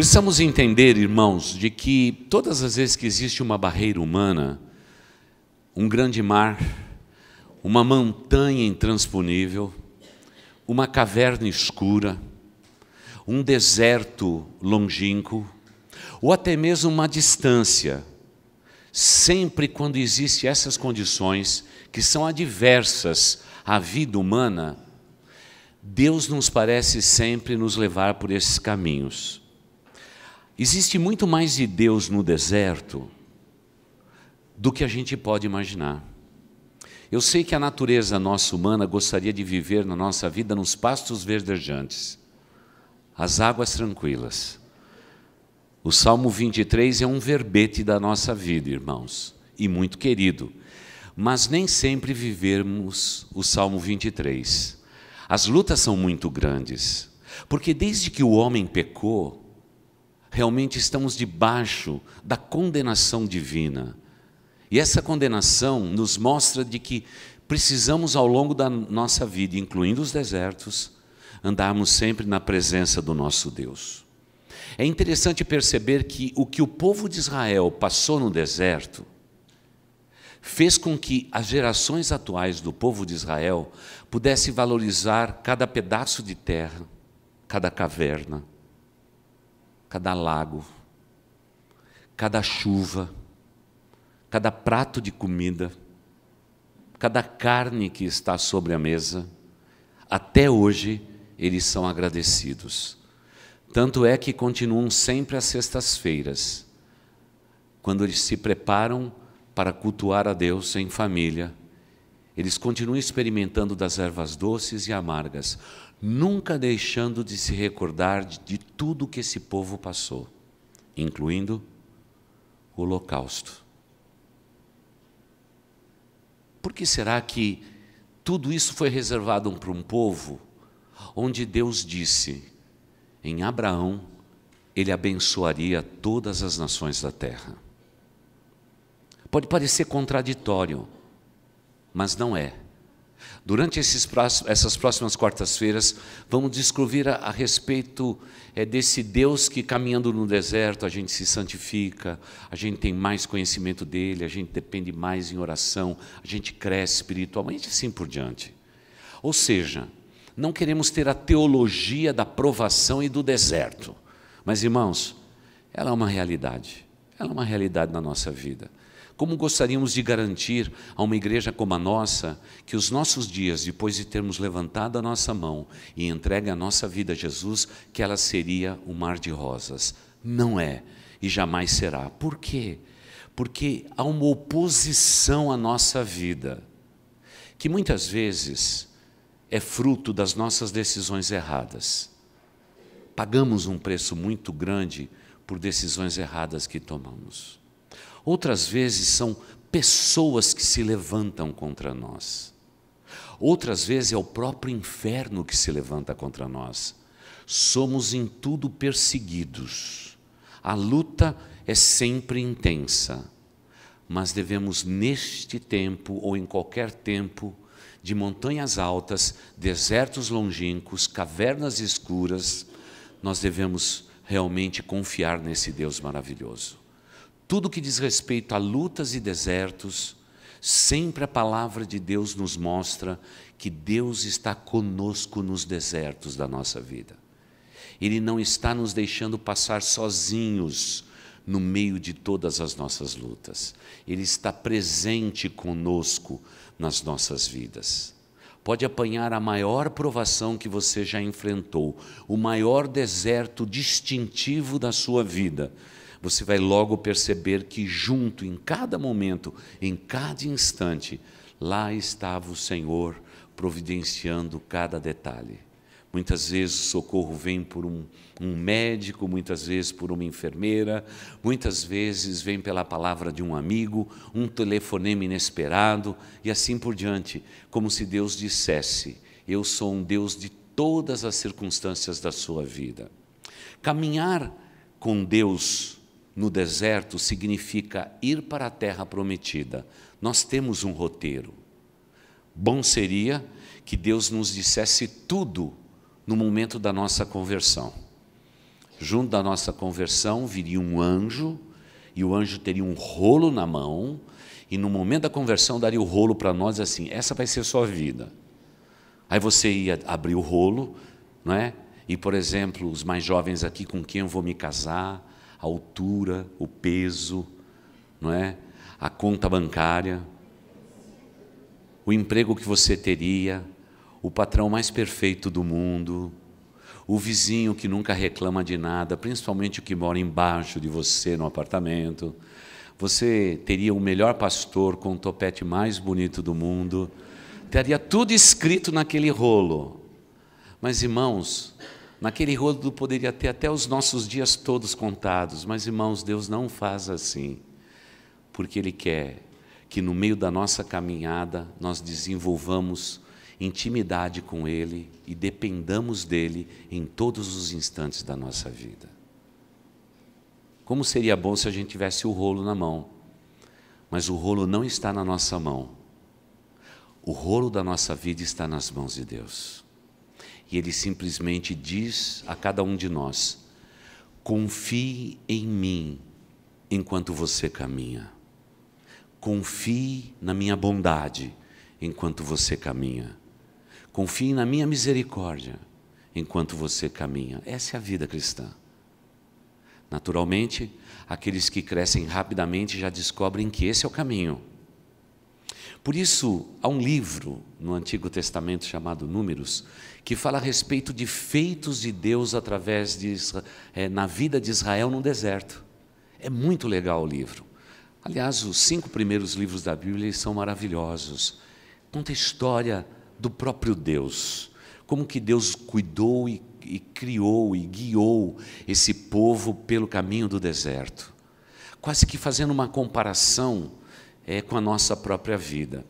Precisamos entender, irmãos, de que todas as vezes que existe uma barreira humana, um grande mar, uma montanha intransponível, uma caverna escura, um deserto longínquo, ou até mesmo uma distância, sempre quando existem essas condições que são adversas à vida humana, Deus nos parece sempre nos levar por esses caminhos. Existe muito mais de Deus no deserto do que a gente pode imaginar. Eu sei que a natureza nossa humana gostaria de viver na nossa vida nos pastos verdejantes, as águas tranquilas. O Salmo 23 é um verbete da nossa vida, irmãos, e muito querido. Mas nem sempre vivemos o Salmo 23. As lutas são muito grandes, porque desde que o homem pecou, realmente estamos debaixo da condenação divina. E essa condenação nos mostra de que precisamos ao longo da nossa vida, incluindo os desertos, andarmos sempre na presença do nosso Deus. É interessante perceber que o que o povo de Israel passou no deserto fez com que as gerações atuais do povo de Israel pudesse valorizar cada pedaço de terra, cada caverna, cada lago, cada chuva, cada prato de comida, cada carne que está sobre a mesa, até hoje eles são agradecidos. Tanto é que continuam sempre às sextas-feiras, quando eles se preparam para cultuar a Deus em família. Eles continuam experimentando das ervas doces e amargas, nunca deixando de se recordar de, de tudo que esse povo passou, incluindo o Holocausto. Por que será que tudo isso foi reservado para um povo onde Deus disse: em Abraão ele abençoaria todas as nações da terra? Pode parecer contraditório, mas não é. Durante esses, essas próximas quartas-feiras, vamos descobrir a, a respeito é, desse Deus que, caminhando no deserto, a gente se santifica, a gente tem mais conhecimento dele, a gente depende mais em oração, a gente cresce espiritualmente e assim por diante. Ou seja, não queremos ter a teologia da provação e do deserto, mas, irmãos, ela é uma realidade, ela é uma realidade na nossa vida. Como gostaríamos de garantir a uma igreja como a nossa que os nossos dias, depois de termos levantado a nossa mão e entregue a nossa vida a Jesus, que ela seria um mar de rosas? Não é e jamais será. Por quê? Porque há uma oposição à nossa vida, que muitas vezes é fruto das nossas decisões erradas. Pagamos um preço muito grande por decisões erradas que tomamos. Outras vezes são pessoas que se levantam contra nós. Outras vezes é o próprio inferno que se levanta contra nós. Somos em tudo perseguidos. A luta é sempre intensa, mas devemos, neste tempo ou em qualquer tempo, de montanhas altas, desertos longínquos, cavernas escuras, nós devemos realmente confiar nesse Deus maravilhoso tudo que diz respeito a lutas e desertos, sempre a palavra de Deus nos mostra que Deus está conosco nos desertos da nossa vida. Ele não está nos deixando passar sozinhos no meio de todas as nossas lutas. Ele está presente conosco nas nossas vidas. Pode apanhar a maior provação que você já enfrentou, o maior deserto distintivo da sua vida você vai logo perceber que, junto, em cada momento, em cada instante, lá estava o Senhor providenciando cada detalhe. Muitas vezes o socorro vem por um, um, médico, muitas vezes por uma enfermeira, muitas vezes vem pela palavra de um amigo, um telefonema inesperado e assim por diante, como se Deus dissesse: Eu sou um Deus de todas as circunstâncias da sua vida. Caminhar com Deus no deserto significa ir para a terra prometida. Nós temos um roteiro. Bom seria que Deus nos dissesse tudo no momento da nossa conversão. Junto da nossa conversão viria um anjo, e o anjo teria um rolo na mão, e no momento da conversão daria o rolo para nós assim: essa vai ser sua vida. Aí você ia abrir o rolo, não é? E por exemplo, os mais jovens aqui com quem eu vou me casar, a altura, o peso, não é? A conta bancária, o emprego que você teria, o patrão mais perfeito do mundo, o vizinho que nunca reclama de nada, principalmente o que mora embaixo de você no apartamento. Você teria o melhor pastor com o topete mais bonito do mundo. Teria tudo escrito naquele rolo. Mas, irmãos, Naquele rolo poderia ter até os nossos dias todos contados, mas irmãos, Deus não faz assim, porque Ele quer que no meio da nossa caminhada nós desenvolvamos intimidade com Ele e dependamos dEle em todos os instantes da nossa vida. Como seria bom se a gente tivesse o rolo na mão, mas o rolo não está na nossa mão, o rolo da nossa vida está nas mãos de Deus. E ele simplesmente diz a cada um de nós: confie em mim enquanto você caminha. Confie na minha bondade enquanto você caminha. Confie na minha misericórdia enquanto você caminha. Essa é a vida cristã. Naturalmente, aqueles que crescem rapidamente já descobrem que esse é o caminho. Por isso, há um livro no Antigo Testamento chamado Números, que fala a respeito de feitos de Deus através de, é, na vida de Israel no deserto. É muito legal o livro. Aliás, os cinco primeiros livros da Bíblia são maravilhosos. Conta a história do próprio Deus, como que Deus cuidou e, e criou e guiou esse povo pelo caminho do deserto, quase que fazendo uma comparação é, com a nossa própria vida.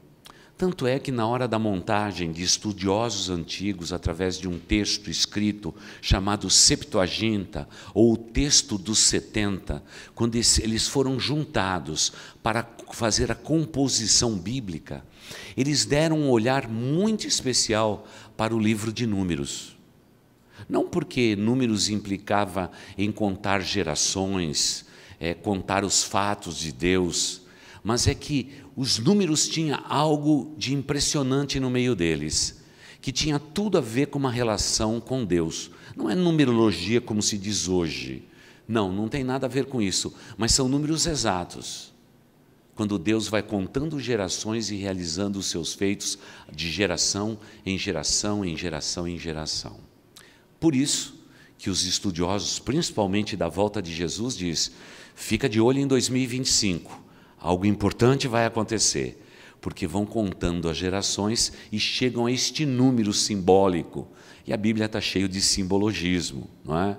Tanto é que, na hora da montagem de estudiosos antigos, através de um texto escrito chamado Septuaginta, ou o Texto dos Setenta, quando eles foram juntados para fazer a composição bíblica, eles deram um olhar muito especial para o livro de Números. Não porque Números implicava em contar gerações, é, contar os fatos de Deus, mas é que os números tinham algo de impressionante no meio deles, que tinha tudo a ver com uma relação com Deus. Não é numerologia como se diz hoje. Não, não tem nada a ver com isso, mas são números exatos. Quando Deus vai contando gerações e realizando os seus feitos de geração em geração, em geração em geração. Por isso, que os estudiosos, principalmente da volta de Jesus, diz: fica de olho em 2025 algo importante vai acontecer, porque vão contando as gerações e chegam a este número simbólico. E a Bíblia está cheia de simbologismo, não é?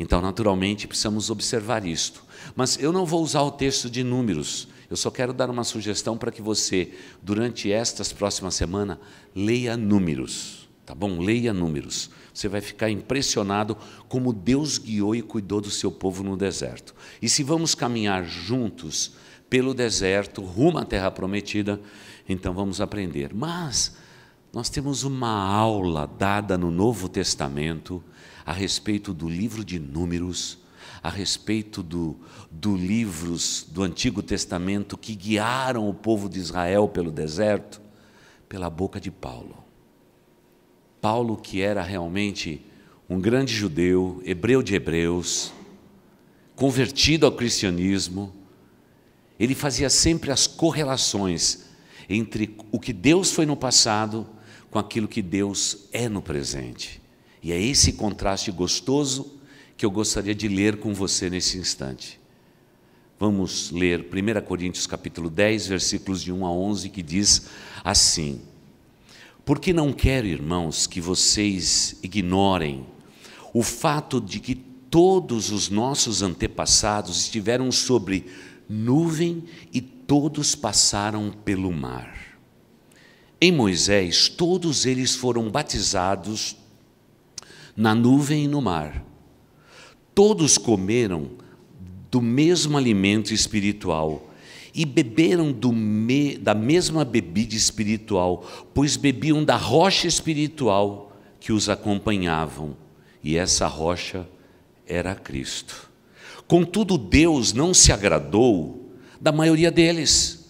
Então, naturalmente, precisamos observar isto. Mas eu não vou usar o texto de números. Eu só quero dar uma sugestão para que você, durante estas próximas semanas, leia números. Tá bom? Leia números. Você vai ficar impressionado como Deus guiou e cuidou do seu povo no deserto. E se vamos caminhar juntos pelo deserto, rumo à terra prometida, então vamos aprender. Mas nós temos uma aula dada no Novo Testamento a respeito do livro de Números, a respeito dos do livros do Antigo Testamento que guiaram o povo de Israel pelo deserto, pela boca de Paulo. Paulo, que era realmente um grande judeu, hebreu de hebreus, convertido ao cristianismo, ele fazia sempre as correlações entre o que Deus foi no passado com aquilo que Deus é no presente. E é esse contraste gostoso que eu gostaria de ler com você nesse instante. Vamos ler 1 Coríntios capítulo 10, versículos de 1 a 11, que diz assim: Porque não quero, irmãos, que vocês ignorem o fato de que todos os nossos antepassados estiveram sobre nuvem e todos passaram pelo mar. Em Moisés, todos eles foram batizados na nuvem e no mar. Todos comeram do mesmo alimento espiritual e beberam me, da mesma bebida espiritual, pois bebiam da rocha espiritual que os acompanhavam, e essa rocha era Cristo. Contudo, Deus não se agradou da maioria deles.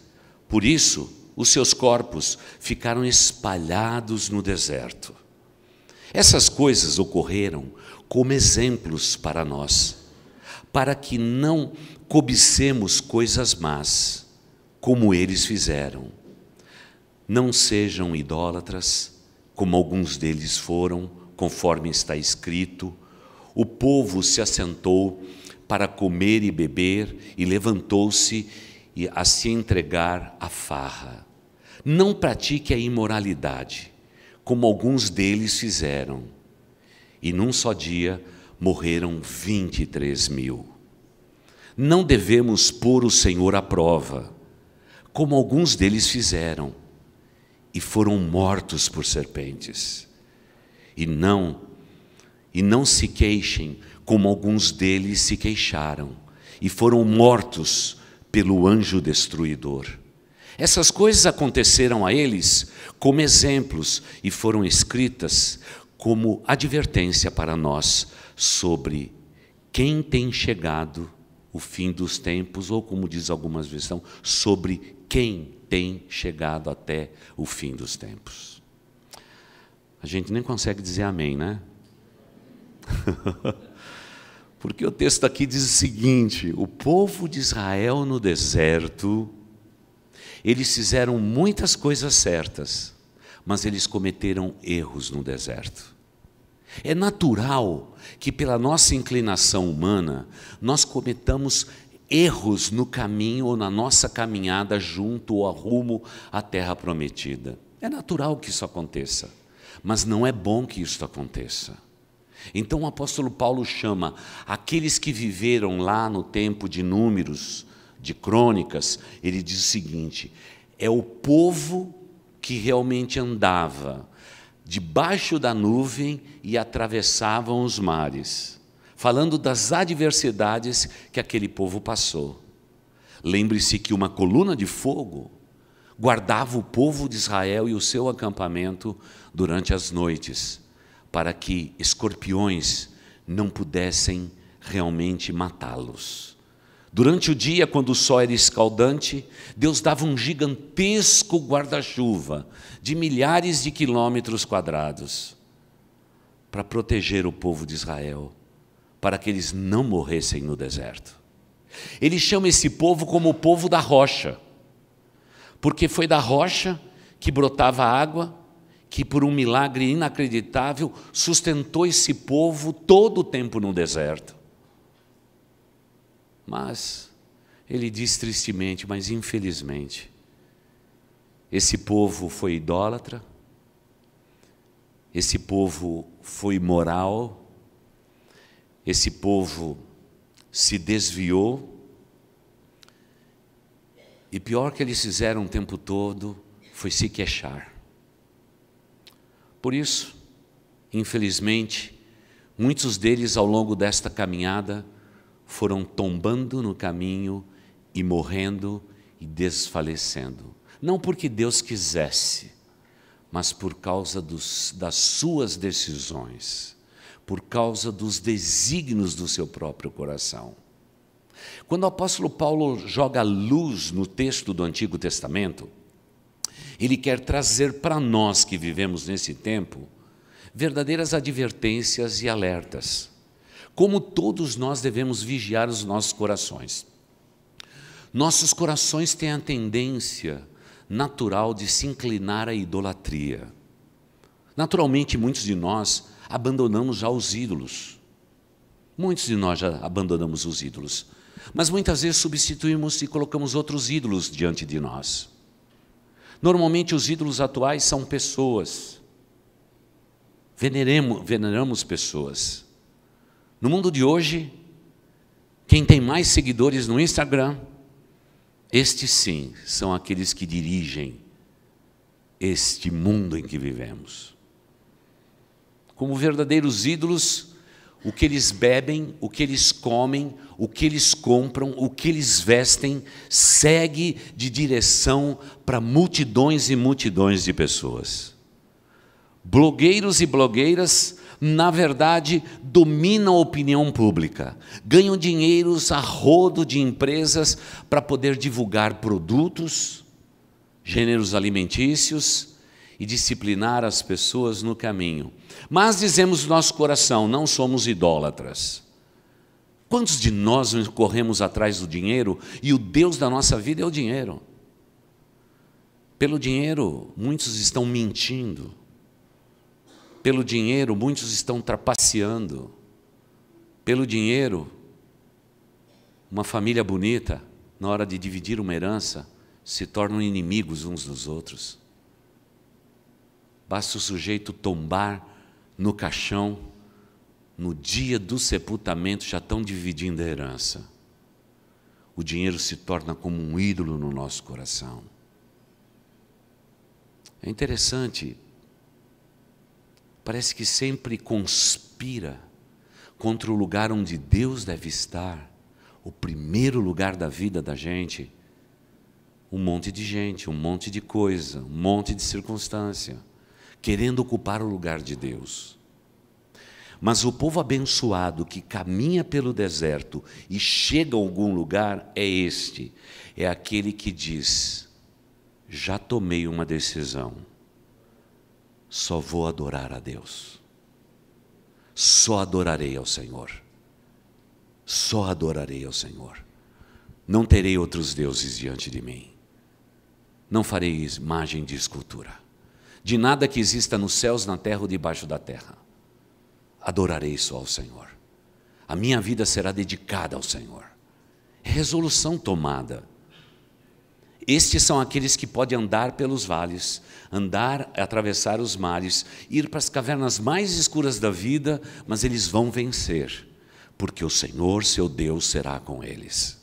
Por isso, os seus corpos ficaram espalhados no deserto. Essas coisas ocorreram como exemplos para nós, para que não cobicemos coisas más, como eles fizeram. Não sejam idólatras, como alguns deles foram, conforme está escrito. O povo se assentou para comer e beber, e levantou-se a se entregar à farra. Não pratique a imoralidade, como alguns deles fizeram, e num só dia morreram 23 mil. Não devemos pôr o Senhor à prova, como alguns deles fizeram, e foram mortos por serpentes. E não, e não se queixem como alguns deles se queixaram, e foram mortos pelo anjo destruidor. Essas coisas aconteceram a eles como exemplos e foram escritas como advertência para nós sobre quem tem chegado o fim dos tempos, ou como diz algumas versões, então, sobre quem tem chegado até o fim dos tempos. A gente nem consegue dizer amém, né? Porque o texto aqui diz o seguinte: o povo de Israel no deserto, eles fizeram muitas coisas certas, mas eles cometeram erros no deserto. É natural que, pela nossa inclinação humana, nós cometamos erros no caminho ou na nossa caminhada junto ou rumo à terra prometida. É natural que isso aconteça, mas não é bom que isso aconteça. Então o apóstolo Paulo chama aqueles que viveram lá no tempo de Números, de Crônicas, ele diz o seguinte: é o povo que realmente andava debaixo da nuvem e atravessavam os mares, falando das adversidades que aquele povo passou. Lembre-se que uma coluna de fogo guardava o povo de Israel e o seu acampamento durante as noites para que escorpiões não pudessem realmente matá-los. Durante o dia, quando o sol era escaldante, Deus dava um gigantesco guarda-chuva de milhares de quilômetros quadrados para proteger o povo de Israel, para que eles não morressem no deserto. Ele chama esse povo como o povo da rocha, porque foi da rocha que brotava água que, por um milagre inacreditável, sustentou esse povo todo o tempo no deserto. Mas, ele diz tristemente, mas infelizmente, esse povo foi idólatra, esse povo foi imoral, esse povo se desviou, e pior que eles fizeram o tempo todo foi se queixar. Por isso, infelizmente, muitos deles ao longo desta caminhada foram tombando no caminho e morrendo e desfalecendo. Não porque Deus quisesse, mas por causa dos, das suas decisões, por causa dos desígnios do seu próprio coração. Quando o apóstolo Paulo joga luz no texto do Antigo Testamento, ele quer trazer para nós que vivemos nesse tempo verdadeiras advertências e alertas. Como todos nós devemos vigiar os nossos corações. Nossos corações têm a tendência natural de se inclinar à idolatria. Naturalmente, muitos de nós abandonamos já os ídolos. Muitos de nós já abandonamos os ídolos. Mas muitas vezes substituímos e colocamos outros ídolos diante de nós. Normalmente os ídolos atuais são pessoas. Veneremos, veneramos pessoas. No mundo de hoje, quem tem mais seguidores no Instagram, estes sim são aqueles que dirigem este mundo em que vivemos. Como verdadeiros ídolos, o que eles bebem, o que eles comem, o que eles compram, o que eles vestem, segue de direção para multidões e multidões de pessoas. Blogueiros e blogueiras, na verdade, dominam a opinião pública, ganham dinheiro a rodo de empresas para poder divulgar produtos, gêneros alimentícios, e disciplinar as pessoas no caminho. Mas dizemos no nosso coração, não somos idólatras. Quantos de nós corremos atrás do dinheiro e o Deus da nossa vida é o dinheiro? Pelo dinheiro, muitos estão mentindo. Pelo dinheiro, muitos estão trapaceando. Pelo dinheiro, uma família bonita, na hora de dividir uma herança, se tornam inimigos uns dos outros. Basta o sujeito tombar no caixão, no dia do sepultamento já estão dividindo a herança. O dinheiro se torna como um ídolo no nosso coração. É interessante, parece que sempre conspira contra o lugar onde Deus deve estar, o primeiro lugar da vida da gente. Um monte de gente, um monte de coisa, um monte de circunstância querendo ocupar o lugar de Deus. Mas o povo abençoado que caminha pelo deserto e chega a algum lugar é este, é aquele que diz: já tomei uma decisão, só vou adorar a Deus, só adorarei ao Senhor, só adorarei ao Senhor, não terei outros deuses diante de mim, não farei imagem de escultura de nada que exista nos céus, na terra ou debaixo da terra. Adorarei só ao Senhor. A minha vida será dedicada ao Senhor. resolução tomada. Estes são aqueles que podem andar pelos vales, andar, atravessar os mares, ir para as cavernas mais escuras da vida, mas eles vão vencer, porque o Senhor, seu Deus, será com eles.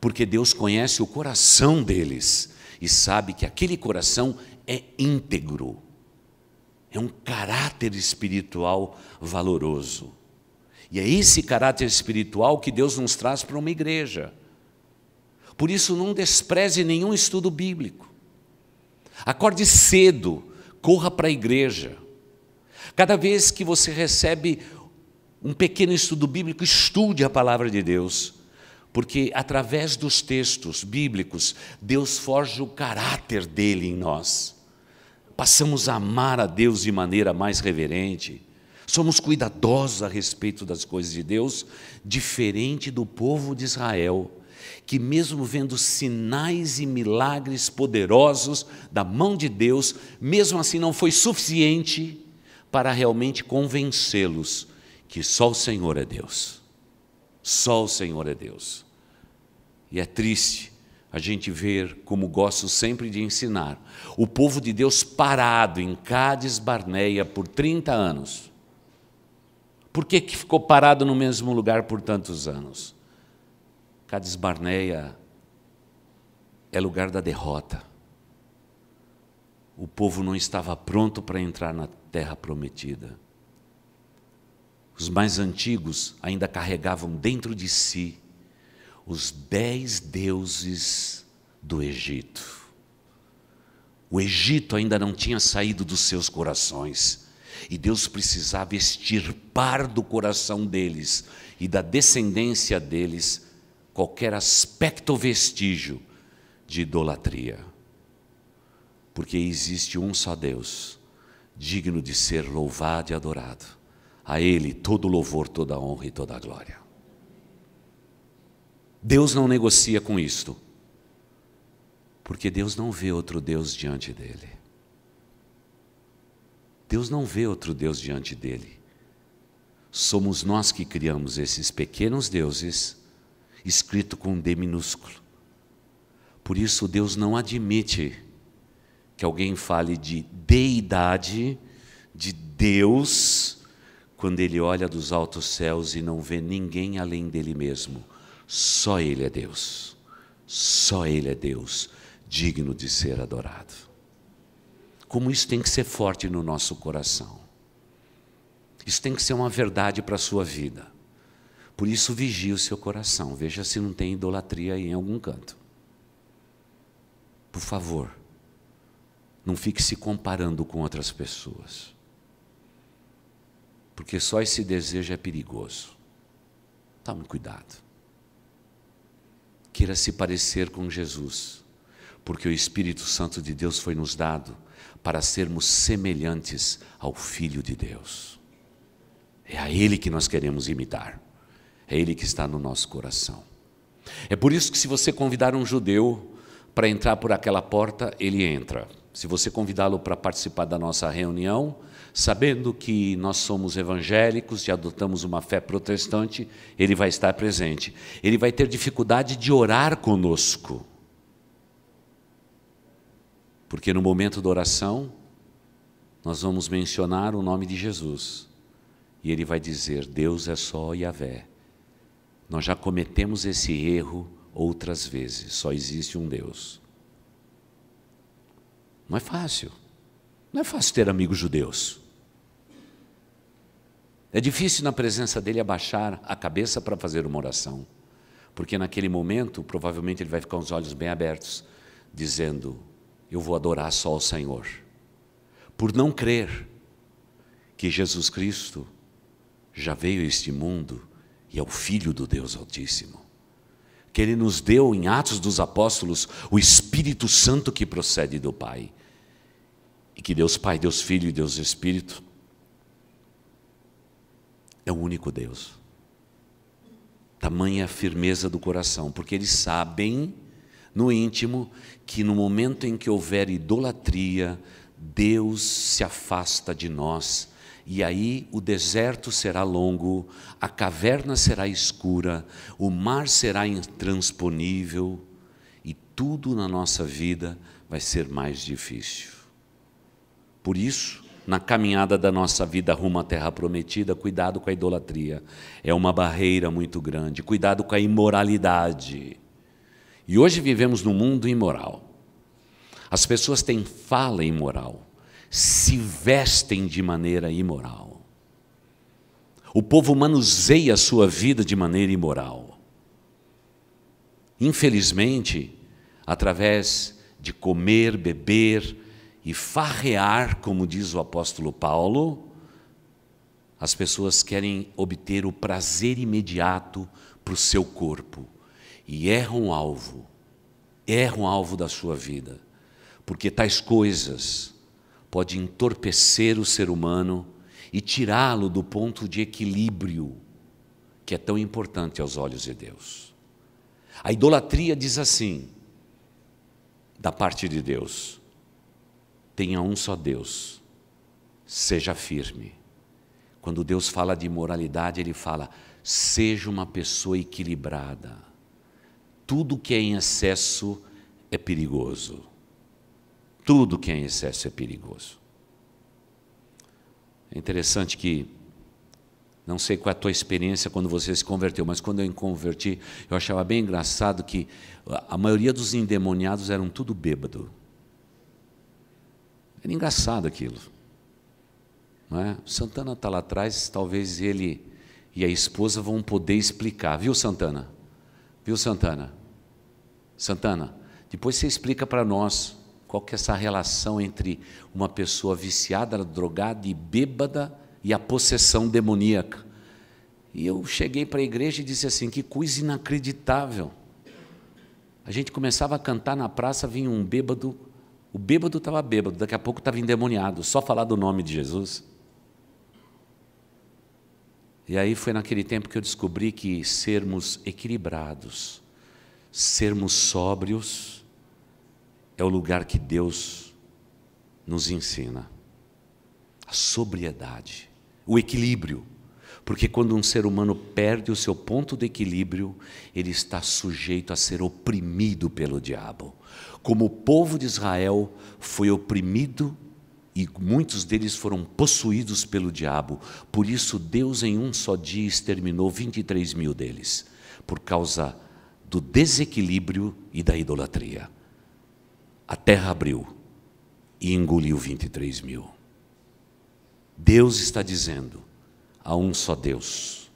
Porque Deus conhece o coração deles e sabe que aquele coração é íntegro, é um caráter espiritual valoroso. E é esse caráter espiritual que Deus nos traz para uma igreja. Por isso, não despreze nenhum estudo bíblico. Acorde cedo, corra para a igreja. Cada vez que você recebe um pequeno estudo bíblico, estude a palavra de Deus porque através dos textos bíblicos, Deus forja o caráter dele em nós. Passamos a amar a Deus de maneira mais reverente, somos cuidadosos a respeito das coisas de Deus, diferente do povo de Israel, que, mesmo vendo sinais e milagres poderosos da mão de Deus, mesmo assim não foi suficiente para realmente convencê-los que só o Senhor é Deus. Só o Senhor é Deus. E é triste a gente ver, como gosto sempre de ensinar, o povo de Deus parado em Cádiz Barneia por 30 anos. Por que, que ficou parado no mesmo lugar por tantos anos? Cádiz Barneia é lugar da derrota. O povo não estava pronto para entrar na terra prometida. Os mais antigos ainda carregavam dentro de si os dez deuses do Egito. O Egito ainda não tinha saído dos seus corações. E Deus precisava extirpar do coração deles e da descendência deles qualquer aspecto ou vestígio de idolatria. Porque existe um só Deus, digno de ser louvado e adorado a Ele todo louvor, toda honra e toda glória. Deus não negocia com isto, porque Deus não vê outro Deus diante dele. Deus não vê outro Deus diante dele. Somos nós que criamos esses pequenos deuses, escrito com um D minúsculo. Por isso, Deus não admite que alguém fale de deidade, de Deus, quando ele olha dos altos céus e não vê ninguém além dele mesmo. Só ele é Deus. Só ele é Deus, digno de ser adorado. Como isso tem que ser forte no nosso coração. Isso tem que ser uma verdade para a sua vida. Por isso, vigie o seu coração. Veja se não tem idolatria aí em algum canto. Por favor, não fique se comparando com outras pessoas. Porque só esse desejo é perigoso. Tome cuidado. Queira se parecer com Jesus, porque o Espírito Santo de Deus foi nos dado para sermos semelhantes ao Filho de Deus. É a Ele que nós queremos imitar. É Ele que está no nosso coração. É por isso que, se você convidar um judeu para entrar por aquela porta, ele entra. Se você convidá-lo para participar da nossa reunião, sabendo que nós somos evangélicos e adotamos uma fé protestante, ele vai estar presente. Ele vai ter dificuldade de orar conosco. Porque no momento da oração, nós vamos mencionar o nome de Jesus. E ele vai dizer: Deus é só Yahvé. Nós já cometemos esse erro outras vezes. Só existe um Deus. Não é fácil. Não é fácil ter amigos judeus. É difícil na presença dele abaixar a cabeça para fazer uma oração, porque naquele momento provavelmente ele vai ficar com os olhos bem abertos, dizendo: Eu vou adorar só o Senhor. Por não crer que Jesus Cristo já veio a este mundo e é o Filho do Deus Altíssimo, que ele nos deu em Atos dos Apóstolos o Espírito Santo que procede do Pai, e que Deus Pai, Deus Filho e Deus Espírito é o único Deus. Tamanha firmeza do coração, porque eles sabem no íntimo que no momento em que houver idolatria, Deus se afasta de nós, e aí o deserto será longo, a caverna será escura, o mar será intransponível, e tudo na nossa vida vai ser mais difícil. Por isso, na caminhada da nossa vida rumo à Terra Prometida, cuidado com a idolatria. É uma barreira muito grande. Cuidado com a imoralidade. E hoje vivemos num mundo imoral. As pessoas têm fala imoral, se vestem de maneira imoral. O povo manuseia a sua vida de maneira imoral. Infelizmente, através de comer, beber, e farrear, como diz o apóstolo Paulo, as pessoas querem obter o prazer imediato para o seu corpo e erram o alvo, erram o alvo da sua vida, porque tais coisas podem entorpecer o ser humano e tirá-lo do ponto de equilíbrio que é tão importante aos olhos de Deus. A idolatria diz assim, da parte de Deus: tenha um só Deus. Seja firme. Quando Deus fala de moralidade, ele fala: seja uma pessoa equilibrada. Tudo que é em excesso é perigoso. Tudo que é em excesso é perigoso. É interessante que, não sei qual é a tua experiência quando você se converteu, mas quando eu me converti, eu achava bem engraçado que a maioria dos endemoniados eram tudo bêbado. Era engraçado aquilo. Não é? O Santana está lá atrás, talvez ele e a esposa vão poder explicar. Viu, Santana? Viu, Santana? Santana, depois você explica para nós qual que é essa relação entre uma pessoa viciada, drogada e bêbada e a possessão demoníaca. E eu cheguei para a igreja e disse assim: que coisa inacreditável. A gente começava a cantar na praça, vinha um bêbado o bêbado estava bêbado, daqui a pouco estava endemoniado, só falar do nome de Jesus. E aí foi naquele tempo que eu descobri que sermos equilibrados, sermos sóbrios, é o lugar que Deus nos ensina. A sobriedade, o equilíbrio. Porque quando um ser humano perde o seu ponto de equilíbrio, ele está sujeito a ser oprimido pelo diabo como o povo de Israel foi oprimido e muitos deles foram possuídos pelo diabo. Por isso, Deus, em um só dia, exterminou 23 mil deles, por causa do desequilíbrio e da idolatria. A terra abriu e engoliu 23 mil. Deus está dizendo a um só Deus: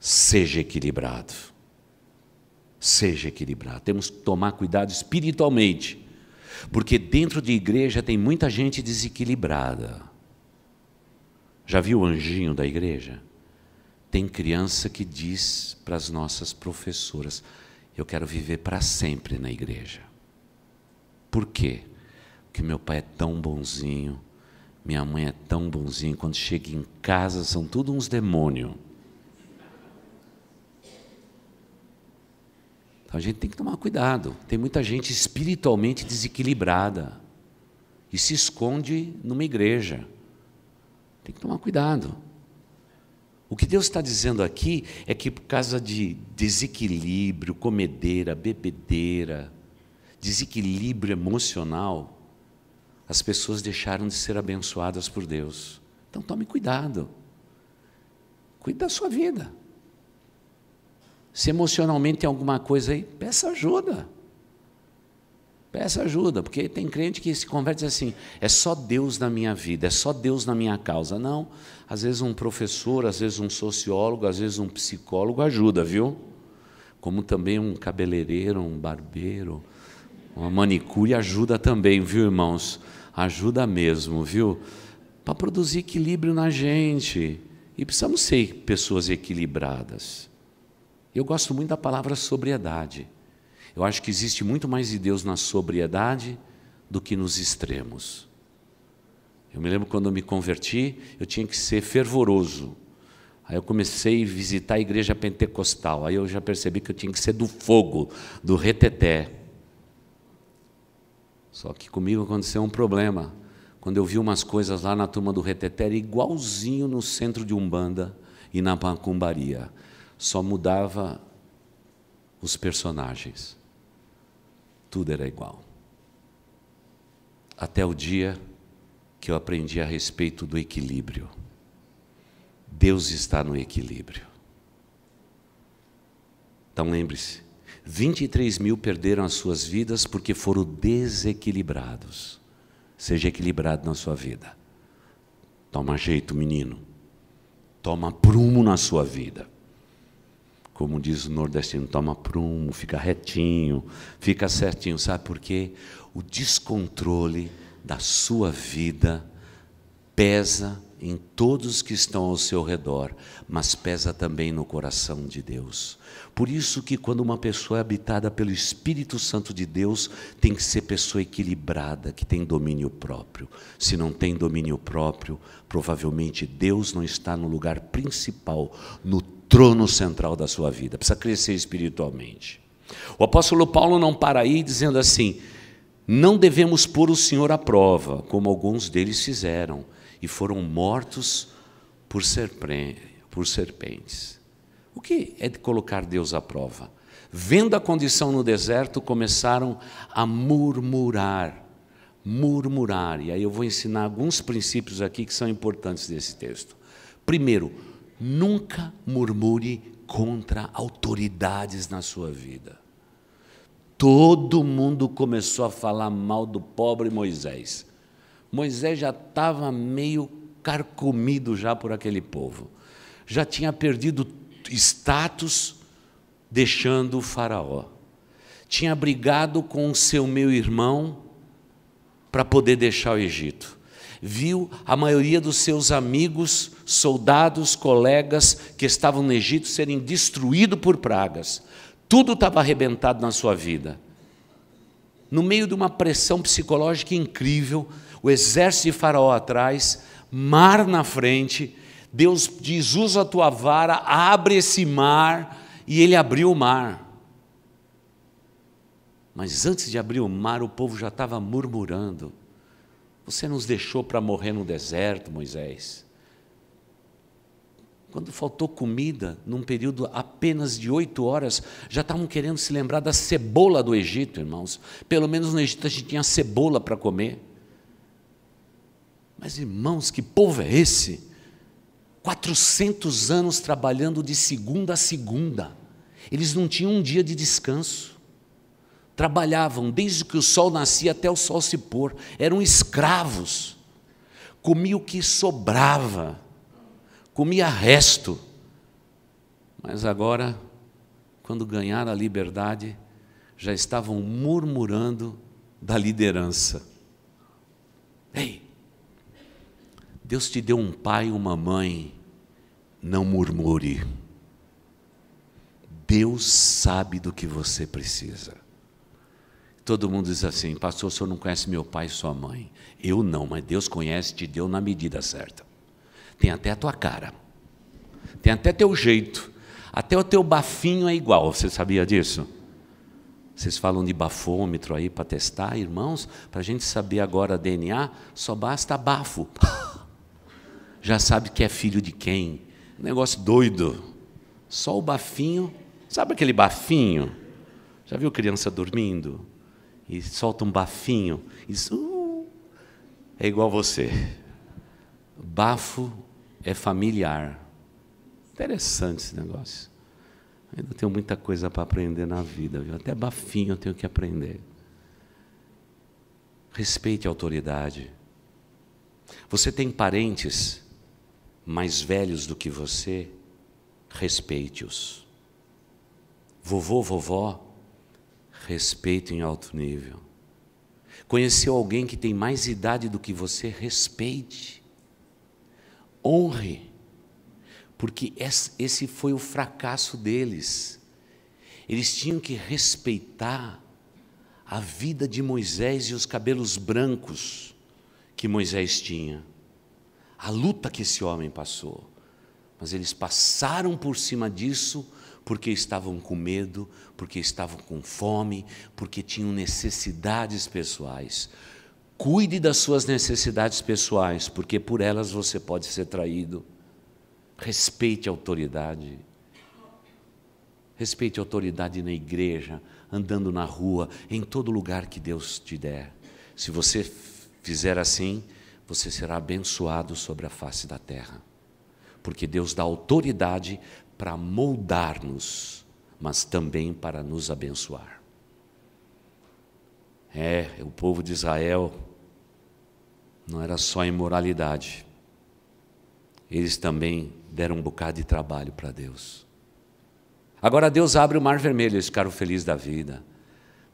seja equilibrado seja equilibrado. Temos que tomar cuidado espiritualmente, porque dentro de igreja tem muita gente desequilibrada. Já viu o anjinho da igreja? Tem criança que diz para as nossas professoras: Eu quero viver para sempre na igreja. Por quê? Porque meu pai é tão bonzinho, minha mãe é tão bonzinha, quando chega em casa são tudo uns demônios. Então a gente tem que tomar cuidado. Tem muita gente espiritualmente desequilibrada e se esconde numa igreja. Tem que tomar cuidado. O que Deus está dizendo aqui é que por causa de desequilíbrio, comedeira, bebedeira, desequilíbrio emocional, as pessoas deixaram de ser abençoadas por Deus. Então tome cuidado. Cuide da sua vida. Se emocionalmente tem alguma coisa aí, peça ajuda. Peça ajuda, porque tem crente que se converte assim: é só Deus na minha vida, é só Deus na minha causa. Não, às vezes um professor, às vezes um sociólogo, às vezes um psicólogo ajuda, viu? Como também um cabeleireiro, um barbeiro, uma manicure ajuda também, viu, irmãos? Ajuda mesmo, viu? Para produzir equilíbrio na gente. E precisamos ser pessoas equilibradas. Eu gosto muito da palavra sobriedade. Eu acho que existe muito mais de Deus na sobriedade do que nos extremos. Eu me lembro quando eu me converti, eu tinha que ser fervoroso. Aí eu comecei a visitar a igreja pentecostal. Aí eu já percebi que eu tinha que ser do fogo, do reteté. Só que comigo aconteceu um problema. Quando eu vi umas coisas lá na turma do reteté, era igualzinho no centro de Umbanda e na Pancumbaria só mudava os personagens. Tudo era igual. Até o dia que eu aprendi a respeito do equilíbrio. Deus está no equilíbrio. Então lembre-se: 23 mil perderam as suas vidas porque foram desequilibrados. Seja equilibrado na sua vida. Toma jeito, menino. Toma prumo na sua vida como diz o nordestino, toma prumo, fica retinho, fica certinho, sabe por quê? O descontrole da sua vida pesa em todos que estão ao seu redor, mas pesa também no coração de Deus. Por isso que quando uma pessoa é habitada pelo Espírito Santo de Deus, tem que ser pessoa equilibrada, que tem domínio próprio. Se não tem domínio próprio, provavelmente Deus não está no lugar principal, no trono central da sua vida, precisa crescer espiritualmente. O apóstolo Paulo não para aí dizendo assim: não devemos pôr o Senhor à prova, como alguns deles fizeram, e foram mortos por, serpentes. O que é de colocar Deus à prova? Vendo a condição no deserto, começaram a murmurar. Murmurar. E aí eu vou ensinar alguns princípios aqui que são importantes desse texto. Primeiro, Nunca murmure contra autoridades na sua vida. Todo mundo começou a falar mal do pobre Moisés. Moisés já estava meio carcomido já por aquele povo. Já tinha perdido status deixando o faraó. Tinha brigado com o seu meu irmão para poder deixar o Egito. Viu a maioria dos seus amigos soldados, colegas que estavam no Egito serem destruídos por pragas. Tudo estava arrebentado na sua vida. No meio de uma pressão psicológica incrível, o exército de Faraó atrás, mar na frente, Deus diz: usa a tua vara, abre esse mar, e ele abriu o mar. Mas antes de abrir o mar, o povo já estava murmurando. Você nos deixou para morrer no deserto, Moisés. Quando faltou comida, num período apenas de oito horas, já estavam querendo se lembrar da cebola do Egito, irmãos. Pelo menos no Egito a gente tinha cebola para comer. Mas, irmãos, que povo é esse? 400 anos trabalhando de segunda a segunda. Eles não tinham um dia de descanso. Trabalhavam desde que o sol nascia até o sol se pôr. Eram escravos. Comiam o que sobrava comia resto. Mas agora, quando ganharam a liberdade, já estavam murmurando da liderança. Ei, Deus te deu um pai e uma mãe, não murmure. Deus sabe do que você precisa. Todo mundo diz assim, pastor, o senhor não conhece meu pai e sua mãe. Eu não, mas Deus conhece, te deu na medida certa. Tem até a tua cara. Tem até teu jeito. Até o teu bafinho é igual. Você sabia disso? Vocês falam de bafômetro aí para testar, irmãos? Para a gente saber agora DNA, só basta bafo. Já sabe que é filho de quem. Negócio doido. Só o bafinho. Sabe aquele bafinho? Já viu criança dormindo? E solta um bafinho. Isso uh, é igual você. Bafo é familiar. Interessante esse negócio. Ainda tenho muita coisa para aprender na vida, viu? até bafinho eu tenho que aprender. Respeite a autoridade. Você tem parentes mais velhos do que você? Respeite-os. Vovô, vovó, respeito em alto nível. Conheceu alguém que tem mais idade do que você? Respeite honre, porque esse foi o fracasso deles. Eles tinham que respeitar a vida de Moisés e os cabelos brancos que Moisés tinha, a luta que esse homem passou. Mas eles passaram por cima disso porque estavam com medo, porque estavam com fome, porque tinham necessidades pessoais. Cuide das suas necessidades pessoais, porque por elas você pode ser traído. Respeite a autoridade. Respeite a autoridade na igreja, andando na rua, em todo lugar que Deus te der. Se você fizer assim, você será abençoado sobre a face da terra. Porque Deus dá autoridade para moldar-nos, mas também para nos abençoar. É, o povo de Israel não era só imoralidade. Eles também deram um bocado de trabalho para Deus. Agora Deus abre o mar vermelho, eles ficaram felizes da vida.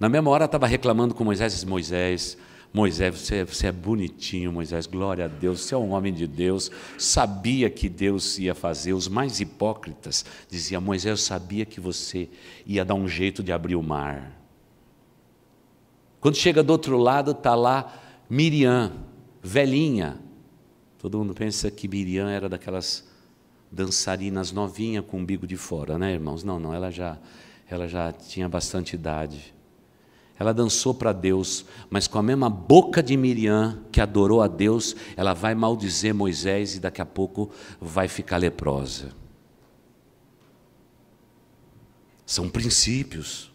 Na mesma hora estava reclamando com Moisés, Moisés, Moisés, você, é, você é bonitinho, Moisés, glória a Deus, você é um homem de Deus, sabia que Deus ia fazer. Os mais hipócritas diziam, Moisés, eu sabia que você ia dar um jeito de abrir o mar. Quando chega do outro lado, está lá Miriam, velhinha. Todo mundo pensa que Miriam era daquelas dançarinas novinha com o umbigo de fora, né, irmãos? Não, não, ela já ela já tinha bastante idade. Ela dançou para Deus, mas com a mesma boca de Miriam, que adorou a Deus, ela vai maldizer Moisés e daqui a pouco vai ficar leprosa. São princípios.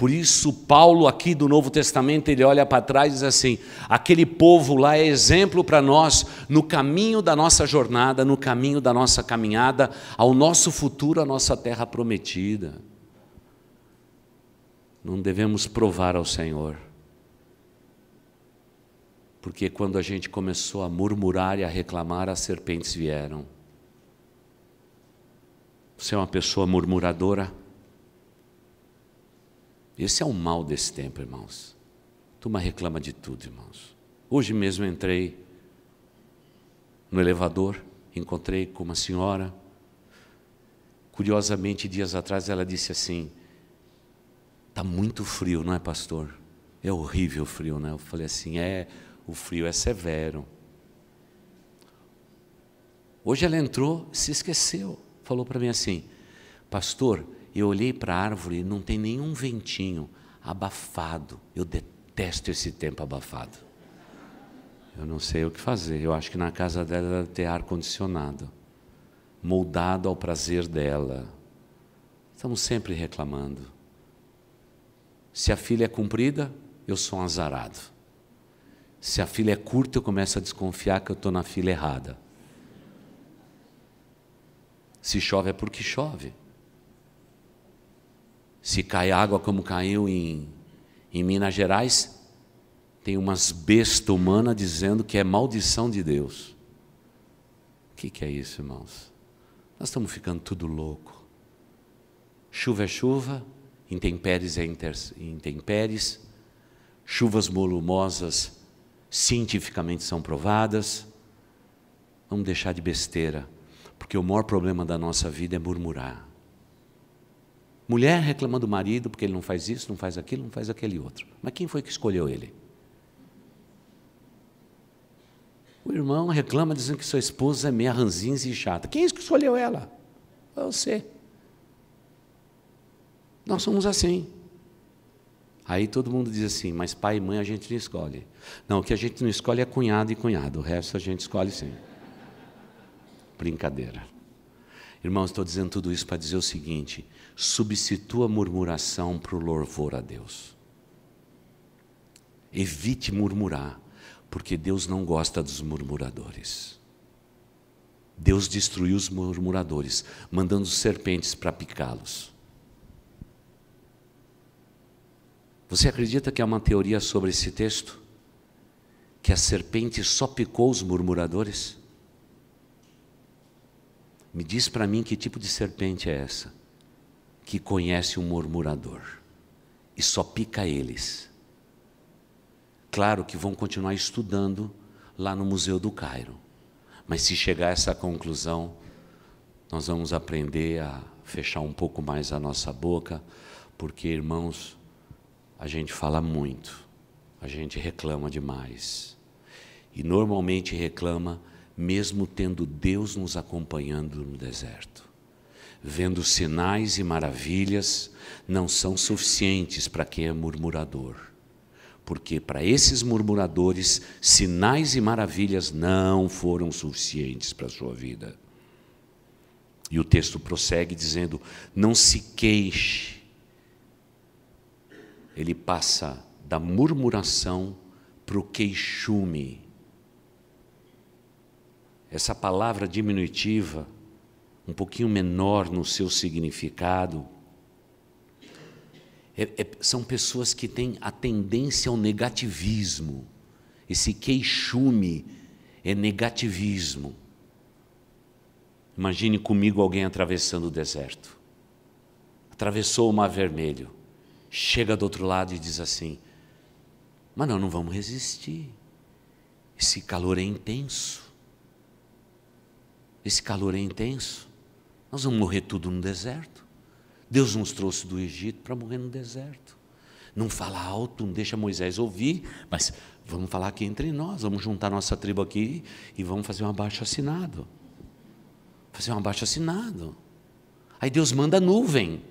Por isso, Paulo, aqui do Novo Testamento, ele olha para trás e diz assim: aquele povo lá é exemplo para nós no caminho da nossa jornada, no caminho da nossa caminhada, ao nosso futuro, à nossa terra prometida. Não devemos provar ao Senhor. Porque quando a gente começou a murmurar e a reclamar, as serpentes vieram. Você é uma pessoa murmuradora? Esse é o mal desse tempo, irmãos. Turma reclama de tudo, irmãos. Hoje mesmo entrei no elevador, encontrei com uma senhora. Curiosamente, dias atrás ela disse assim: Está muito frio, não é, pastor? É horrível o frio, né? Eu falei assim: É, o frio é severo. Hoje ela entrou, se esqueceu, falou para mim assim: Pastor, eu olhei para a árvore e não tem nenhum ventinho abafado. Eu detesto esse tempo abafado. Eu não sei o que fazer. Eu acho que na casa dela deve ter ar condicionado, moldado ao prazer dela. Estamos sempre reclamando. Se a filha é comprida, eu sou um azarado. Se a filha é curta, eu começo a desconfiar que eu estou na fila errada. Se chove é porque chove. Se cai água como caiu em, em Minas Gerais, tem umas bestas humanas dizendo que é maldição de Deus. O que, que é isso, irmãos? Nós estamos ficando tudo louco. Chuva é chuva, intempéries é intempéries, chuvas volumosas cientificamente são provadas. Vamos deixar de besteira, porque o maior problema da nossa vida é murmurar. Mulher reclamando do marido porque ele não faz isso, não faz aquilo, não faz aquele outro. Mas quem foi que escolheu ele? O irmão reclama dizendo que sua esposa é meia ranzinza e chata. Quem é que escolheu ela? Foi é você. Nós somos assim. Aí todo mundo diz assim, mas pai e mãe a gente não escolhe. Não, o que a gente não escolhe é cunhado e cunhado, o resto a gente escolhe sim. Brincadeira. Irmãos, estou dizendo tudo isso para dizer o seguinte: substitua a murmuração para o louvor a Deus. Evite murmurar, porque Deus não gosta dos murmuradores. Deus destruiu os murmuradores, mandando serpentes para picá-los. Você acredita que há uma teoria sobre esse texto? Que a serpente só picou os murmuradores? Me diz para mim que tipo de serpente é essa? que conhece um murmurador e só pica eles. Claro que vão continuar estudando lá no Museu do Cairo, mas se chegar a essa conclusão, nós vamos aprender a fechar um pouco mais a nossa boca, porque, irmãos, a gente fala muito, a gente reclama demais. E normalmente reclama mesmo tendo Deus nos acompanhando no deserto vendo sinais e maravilhas, não são suficientes para quem é murmurador. Porque para esses murmuradores, sinais e maravilhas não foram suficientes para a sua vida. E o texto prossegue dizendo: não se queixe. Ele passa da murmuração para o queixume. Essa palavra diminutiva um pouquinho menor no seu significado, é, é, são pessoas que têm a tendência ao negativismo. Esse queixume é negativismo. Imagine comigo alguém atravessando o deserto. Atravessou o mar vermelho. Chega do outro lado e diz assim: Mas nós não vamos resistir. Esse calor é intenso. Esse calor é intenso. Nós vamos morrer tudo no deserto. Deus nos trouxe do Egito para morrer no deserto. Não fala alto, não deixa Moisés ouvir, mas vamos falar aqui entre nós, vamos juntar nossa tribo aqui e vamos fazer um abaixo assinado. Fazer um abaixo assinado. Aí Deus manda a nuvem.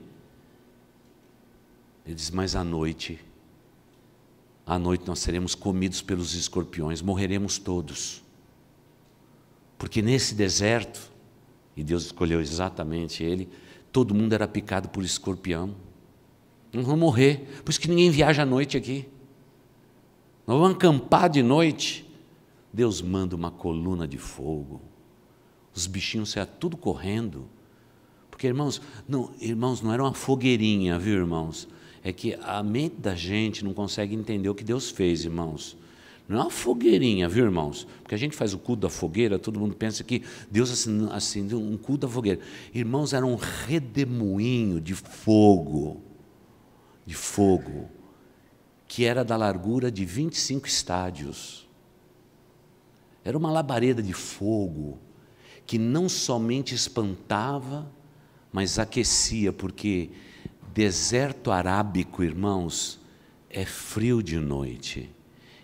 Ele diz: Mas à noite, à noite nós seremos comidos pelos escorpiões, morreremos todos. Porque nesse deserto, e Deus escolheu exatamente ele. Todo mundo era picado por escorpião. Não vão morrer. Por isso que ninguém viaja à noite aqui. Não vão acampar de noite. Deus manda uma coluna de fogo. Os bichinhos saem tudo correndo. Porque, irmãos, não, irmãos, não era uma fogueirinha, viu, irmãos? É que a mente da gente não consegue entender o que Deus fez, irmãos. Não é uma fogueirinha, viu, irmãos? Porque a gente faz o culto da fogueira, todo mundo pensa que Deus acendeu assim, um culto da fogueira. Irmãos, era um redemoinho de fogo, de fogo, que era da largura de 25 estádios. Era uma labareda de fogo que não somente espantava, mas aquecia, porque deserto arábico, irmãos, é frio de noite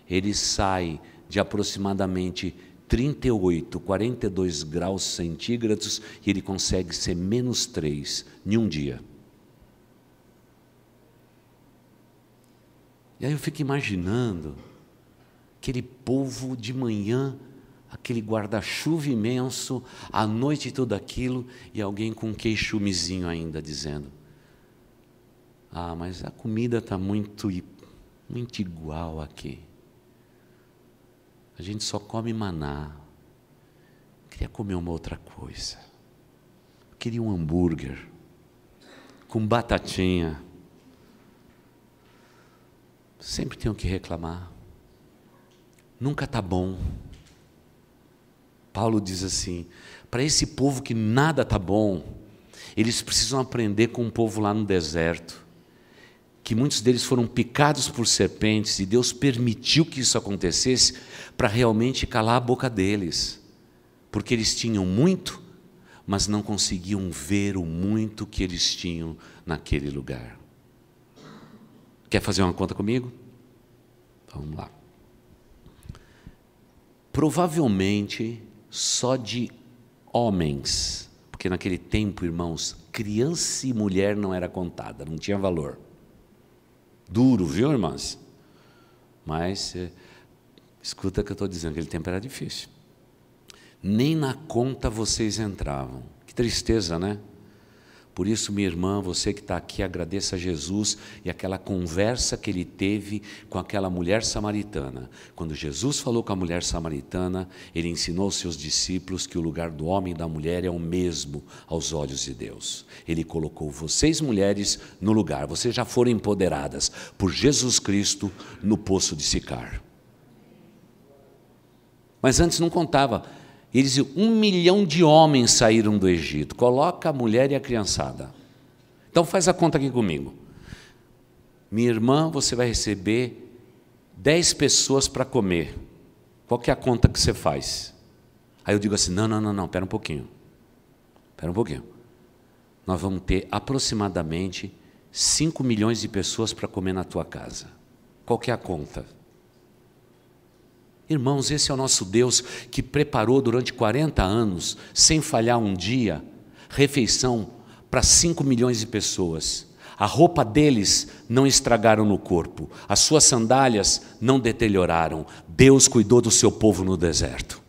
ele sai de aproximadamente 38, 42 graus centígrados e ele consegue ser menos 3 em um dia. E aí eu fico imaginando aquele povo de manhã, aquele guarda-chuva imenso, à noite tudo aquilo, e alguém com um queixumezinho ainda dizendo: Ah, mas a comida está muito, muito igual aqui. A gente só come maná. Eu queria comer uma outra coisa. Eu queria um hambúrguer com batatinha. Sempre tenho que reclamar. Nunca tá bom. Paulo diz assim: para esse povo que nada tá bom, eles precisam aprender com o povo lá no deserto que muitos deles foram picados por serpentes e Deus permitiu que isso acontecesse para realmente calar a boca deles, porque eles tinham muito, mas não conseguiam ver o muito que eles tinham naquele lugar. Quer fazer uma conta comigo? Vamos lá. Provavelmente só de homens, porque naquele tempo, irmãos, criança e mulher não era contada, não tinha valor Duro, viu, irmãs? Mas é, escuta o que eu estou dizendo, aquele tempo era difícil. Nem na conta vocês entravam. Que tristeza, né? Por isso, minha irmã, você que está aqui, agradeça a Jesus e aquela conversa que ele teve com aquela mulher samaritana. Quando Jesus falou com a mulher samaritana, ele ensinou seus discípulos que o lugar do homem e da mulher é o mesmo aos olhos de Deus. Ele colocou vocês, mulheres, no lugar. Vocês já foram empoderadas por Jesus Cristo no poço de Sicar. Mas antes não contava. Eles um milhão de homens saíram do Egito. Coloca a mulher e a criançada. Então faz a conta aqui comigo. Minha irmã, você vai receber dez pessoas para comer. Qual que é a conta que você faz? Aí eu digo assim: não, não, não, não, espera um pouquinho. Espera um pouquinho. Nós vamos ter aproximadamente 5 milhões de pessoas para comer na tua casa. Qual que é a conta? Irmãos, esse é o nosso Deus que preparou durante 40 anos, sem falhar um dia, refeição para 5 milhões de pessoas. A roupa deles não estragaram no corpo, as suas sandálias não deterioraram. Deus cuidou do seu povo no deserto.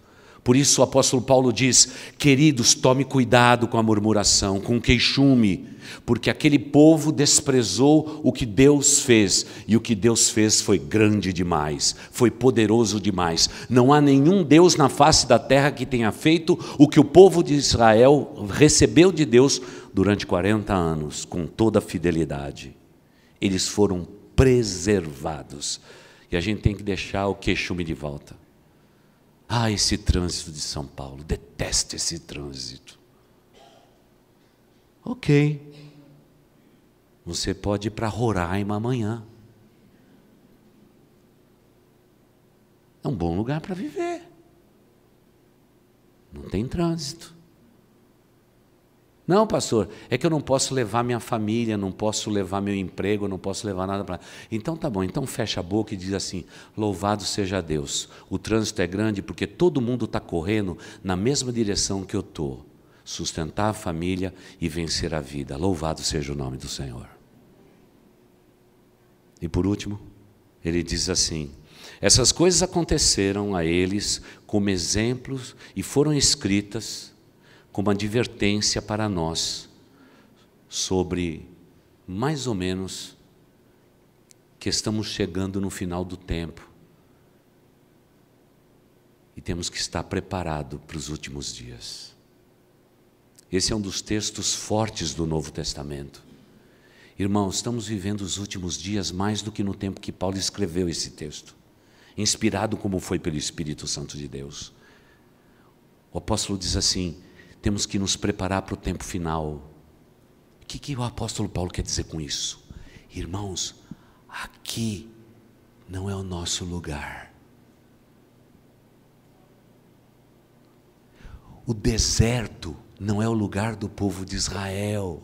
Por isso o apóstolo Paulo diz: Queridos, tome cuidado com a murmuração, com o queixume, porque aquele povo desprezou o que Deus fez, e o que Deus fez foi grande demais, foi poderoso demais. Não há nenhum Deus na face da terra que tenha feito o que o povo de Israel recebeu de Deus durante 40 anos, com toda fidelidade. Eles foram preservados. E a gente tem que deixar o queixume de volta. Ah, esse trânsito de São Paulo, detesto esse trânsito. Ok. Você pode ir para Roraima amanhã. É um bom lugar para viver. Não tem trânsito. Não, pastor, é que eu não posso levar minha família, não posso levar meu emprego, não posso levar nada para. Então tá bom, então fecha a boca e diz assim: louvado seja Deus. O trânsito é grande porque todo mundo está correndo na mesma direção que eu estou. Sustentar a família e vencer a vida. Louvado seja o nome do Senhor. E por último, ele diz assim: essas coisas aconteceram a eles como exemplos e foram escritas como advertência para nós sobre mais ou menos que estamos chegando no final do tempo e temos que estar preparado para os últimos dias. Esse é um dos textos fortes do Novo Testamento. Irmãos, estamos vivendo os últimos dias mais do que no tempo que Paulo escreveu esse texto, inspirado como foi pelo Espírito Santo de Deus. O apóstolo diz assim: temos que nos preparar para o tempo final. O que, que o apóstolo Paulo quer dizer com isso? Irmãos, aqui não é o nosso lugar. O deserto não é o lugar do povo de Israel.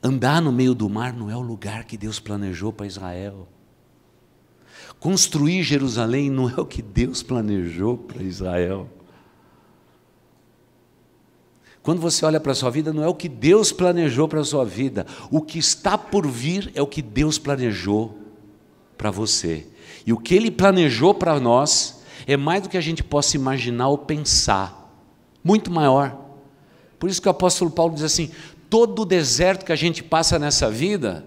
Andar no meio do mar não é o lugar que Deus planejou para Israel. Construir Jerusalém não é o que Deus planejou para Israel. Quando você olha para a sua vida, não é o que Deus planejou para a sua vida. O que está por vir é o que Deus planejou para você. E o que Ele planejou para nós é mais do que a gente possa imaginar ou pensar. Muito maior. Por isso que o apóstolo Paulo diz assim: todo o deserto que a gente passa nessa vida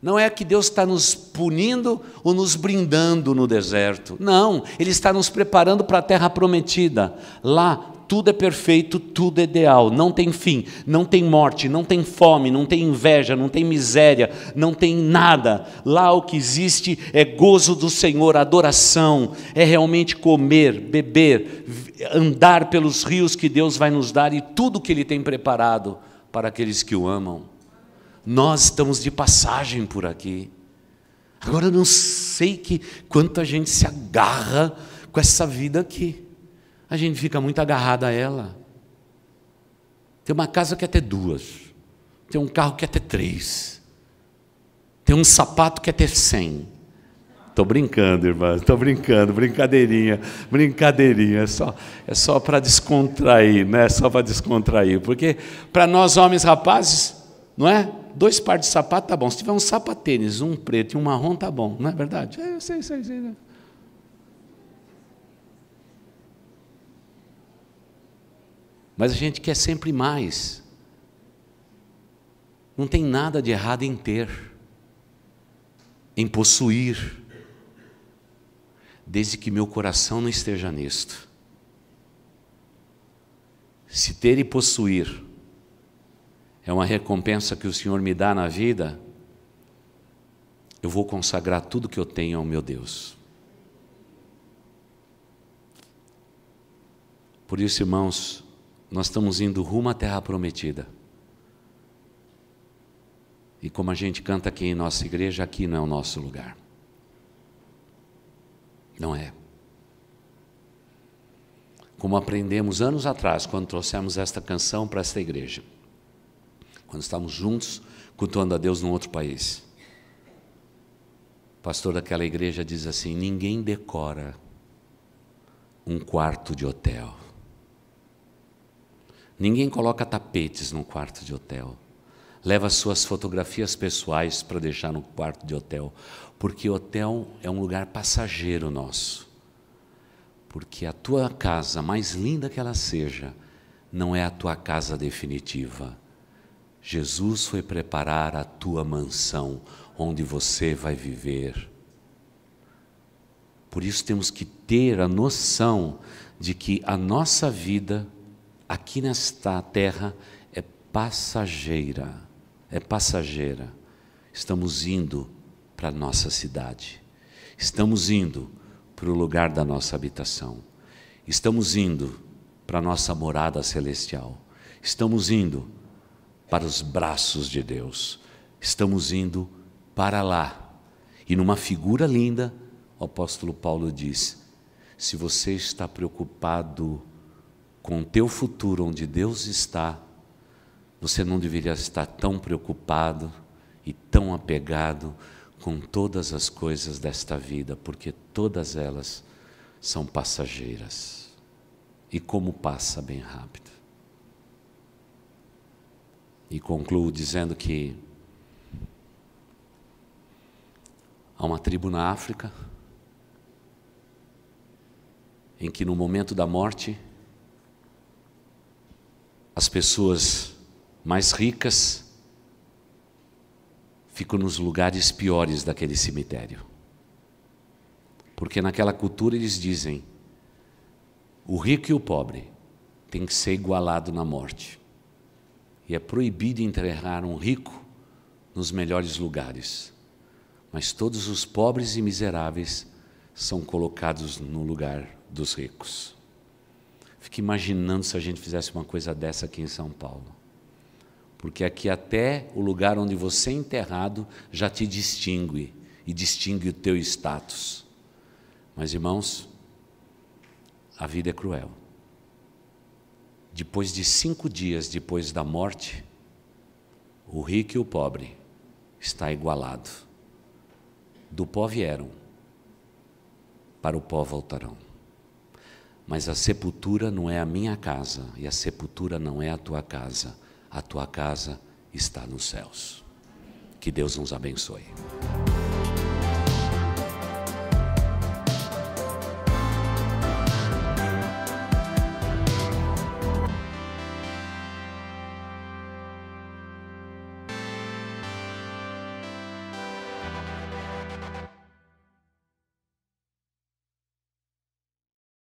não é que Deus está nos punindo ou nos brindando no deserto. Não, Ele está nos preparando para a terra prometida. Lá tudo é perfeito, tudo é ideal, não tem fim, não tem morte, não tem fome, não tem inveja, não tem miséria, não tem nada. Lá o que existe é gozo do Senhor, adoração, é realmente comer, beber, andar pelos rios que Deus vai nos dar e tudo que Ele tem preparado para aqueles que o amam. Nós estamos de passagem por aqui. Agora eu não sei que quanto a gente se agarra com essa vida aqui. A gente fica muito agarrado a ela. Tem uma casa que até duas. Tem um carro que até três. Tem um sapato que até cem. Estou brincando, irmã, estou brincando, brincadeirinha, brincadeirinha, é só, é só para descontrair, né? É só para descontrair, porque para nós homens rapazes, não é? Dois pares de sapato tá bom. Se tiver um sapatênis, um preto e um marrom, tá bom, não é verdade? É, eu sei, sei, sei. Né? Mas a gente quer sempre mais. Não tem nada de errado em ter, em possuir, desde que meu coração não esteja nisto. Se ter e possuir é uma recompensa que o Senhor me dá na vida, eu vou consagrar tudo que eu tenho ao meu Deus. Por isso, irmãos, nós estamos indo rumo à terra prometida. E como a gente canta aqui em nossa igreja, aqui não é o nosso lugar. Não é. Como aprendemos anos atrás, quando trouxemos esta canção para esta igreja quando estávamos juntos cultuando a Deus num outro país. O pastor daquela igreja diz assim: ninguém decora um quarto de hotel. Ninguém coloca tapetes num quarto de hotel. Leva suas fotografias pessoais para deixar no quarto de hotel, porque hotel é um lugar passageiro nosso. Porque a tua casa, mais linda que ela seja, não é a tua casa definitiva Jesus foi preparar a tua mansão, onde você vai viver. Por isso temos que ter a noção de que a nossa vida aqui nesta terra é passageira, é passageira. Estamos indo para a nossa cidade, estamos indo para o lugar da nossa habitação, estamos indo para a nossa morada celestial, estamos indo para os braços de Deus. Estamos indo para lá. E numa figura linda, o apóstolo Paulo diz: se você está preocupado com o teu futuro onde Deus está, você não deveria estar tão preocupado e tão apegado com todas as coisas desta vida, porque todas elas são passageiras. E como passa bem rápido. E concluo dizendo que há uma tribo na África em que no momento da morte as pessoas mais ricas ficam nos lugares piores daquele cemitério. Porque naquela cultura eles dizem: o rico e o pobre têm que ser igualado na morte e é proibido enterrar um rico nos melhores lugares. Mas todos os pobres e miseráveis são colocados no lugar dos ricos. Fique imaginando se a gente fizesse uma coisa dessa aqui em São Paulo. Porque aqui até o lugar onde você é enterrado já te distingue e distingue o teu status. Mas irmãos, a vida é cruel. Depois de cinco dias depois da morte, o rico e o pobre está igualado. Do pó vieram, para o pó voltarão. Mas a sepultura não é a minha casa, e a sepultura não é a tua casa. A tua casa está nos céus. Que Deus nos abençoe.